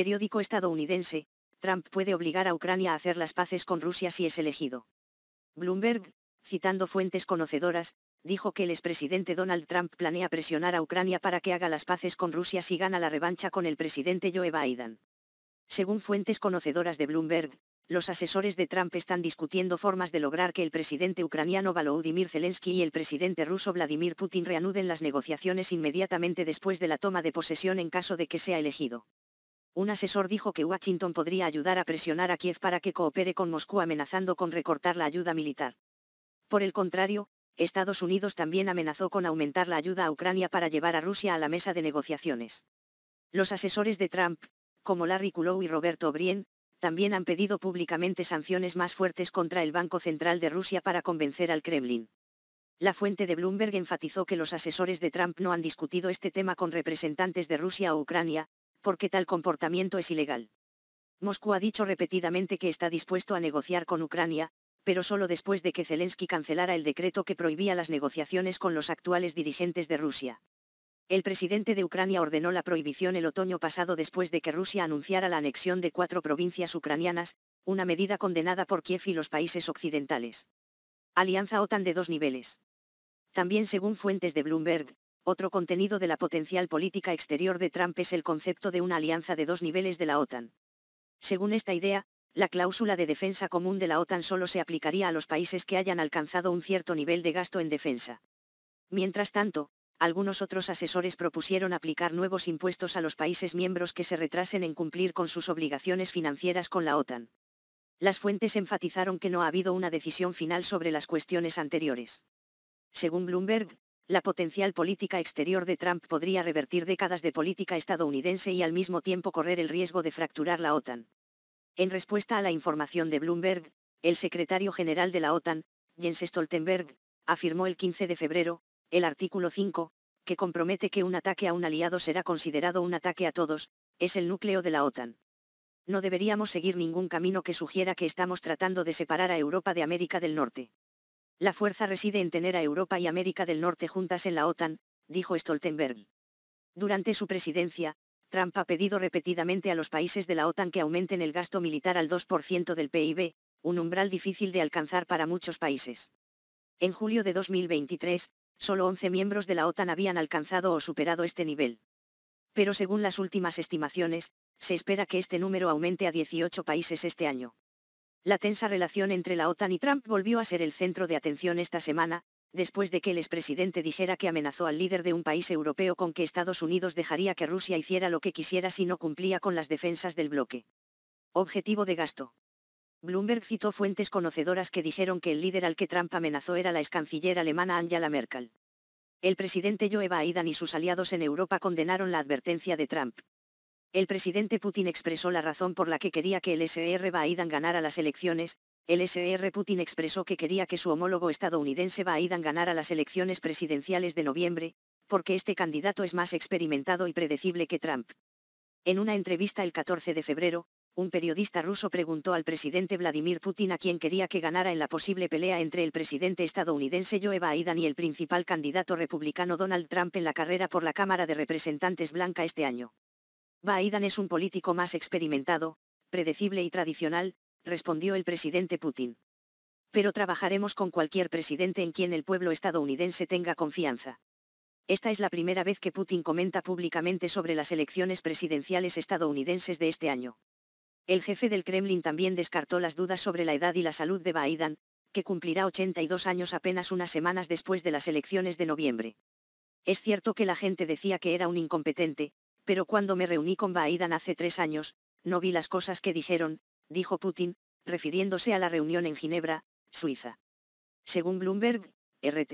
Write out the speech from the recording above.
Periódico estadounidense, Trump puede obligar a Ucrania a hacer las paces con Rusia si es elegido. Bloomberg, citando fuentes conocedoras, dijo que el expresidente Donald Trump planea presionar a Ucrania para que haga las paces con Rusia si gana la revancha con el presidente Joe Biden. Según fuentes conocedoras de Bloomberg, los asesores de Trump están discutiendo formas de lograr que el presidente ucraniano Volodymyr Zelensky y el presidente ruso Vladimir Putin reanuden las negociaciones inmediatamente después de la toma de posesión en caso de que sea elegido. Un asesor dijo que Washington podría ayudar a presionar a Kiev para que coopere con Moscú amenazando con recortar la ayuda militar. Por el contrario, Estados Unidos también amenazó con aumentar la ayuda a Ucrania para llevar a Rusia a la mesa de negociaciones. Los asesores de Trump, como Larry Kulow y Roberto Brien, también han pedido públicamente sanciones más fuertes contra el Banco Central de Rusia para convencer al Kremlin. La fuente de Bloomberg enfatizó que los asesores de Trump no han discutido este tema con representantes de Rusia o Ucrania, porque tal comportamiento es ilegal. Moscú ha dicho repetidamente que está dispuesto a negociar con Ucrania, pero solo después de que Zelensky cancelara el decreto que prohibía las negociaciones con los actuales dirigentes de Rusia. El presidente de Ucrania ordenó la prohibición el otoño pasado después de que Rusia anunciara la anexión de cuatro provincias ucranianas, una medida condenada por Kiev y los países occidentales. Alianza OTAN de dos niveles. También según fuentes de Bloomberg, otro contenido de la potencial política exterior de Trump es el concepto de una alianza de dos niveles de la OTAN. Según esta idea, la cláusula de defensa común de la OTAN solo se aplicaría a los países que hayan alcanzado un cierto nivel de gasto en defensa. Mientras tanto, algunos otros asesores propusieron aplicar nuevos impuestos a los países miembros que se retrasen en cumplir con sus obligaciones financieras con la OTAN. Las fuentes enfatizaron que no ha habido una decisión final sobre las cuestiones anteriores. Según Bloomberg, la potencial política exterior de Trump podría revertir décadas de política estadounidense y al mismo tiempo correr el riesgo de fracturar la OTAN. En respuesta a la información de Bloomberg, el secretario general de la OTAN, Jens Stoltenberg, afirmó el 15 de febrero, el artículo 5, que compromete que un ataque a un aliado será considerado un ataque a todos, es el núcleo de la OTAN. No deberíamos seguir ningún camino que sugiera que estamos tratando de separar a Europa de América del Norte. La fuerza reside en tener a Europa y América del Norte juntas en la OTAN, dijo Stoltenberg. Durante su presidencia, Trump ha pedido repetidamente a los países de la OTAN que aumenten el gasto militar al 2% del PIB, un umbral difícil de alcanzar para muchos países. En julio de 2023, solo 11 miembros de la OTAN habían alcanzado o superado este nivel. Pero según las últimas estimaciones, se espera que este número aumente a 18 países este año. La tensa relación entre la OTAN y Trump volvió a ser el centro de atención esta semana, después de que el expresidente dijera que amenazó al líder de un país europeo con que Estados Unidos dejaría que Rusia hiciera lo que quisiera si no cumplía con las defensas del bloque. Objetivo de gasto. Bloomberg citó fuentes conocedoras que dijeron que el líder al que Trump amenazó era la canciller alemana Angela Merkel. El presidente Joe Biden y sus aliados en Europa condenaron la advertencia de Trump. El presidente Putin expresó la razón por la que quería que el SR Biden ganara las elecciones, el SR Putin expresó que quería que su homólogo estadounidense Biden ganara las elecciones presidenciales de noviembre, porque este candidato es más experimentado y predecible que Trump. En una entrevista el 14 de febrero, un periodista ruso preguntó al presidente Vladimir Putin a quién quería que ganara en la posible pelea entre el presidente estadounidense Joe Biden y el principal candidato republicano Donald Trump en la carrera por la Cámara de Representantes Blanca este año. Biden es un político más experimentado, predecible y tradicional, respondió el presidente Putin. Pero trabajaremos con cualquier presidente en quien el pueblo estadounidense tenga confianza. Esta es la primera vez que Putin comenta públicamente sobre las elecciones presidenciales estadounidenses de este año. El jefe del Kremlin también descartó las dudas sobre la edad y la salud de Biden, que cumplirá 82 años apenas unas semanas después de las elecciones de noviembre. Es cierto que la gente decía que era un incompetente, pero cuando me reuní con Baidan hace tres años, no vi las cosas que dijeron, dijo Putin, refiriéndose a la reunión en Ginebra, Suiza. Según Bloomberg, RT.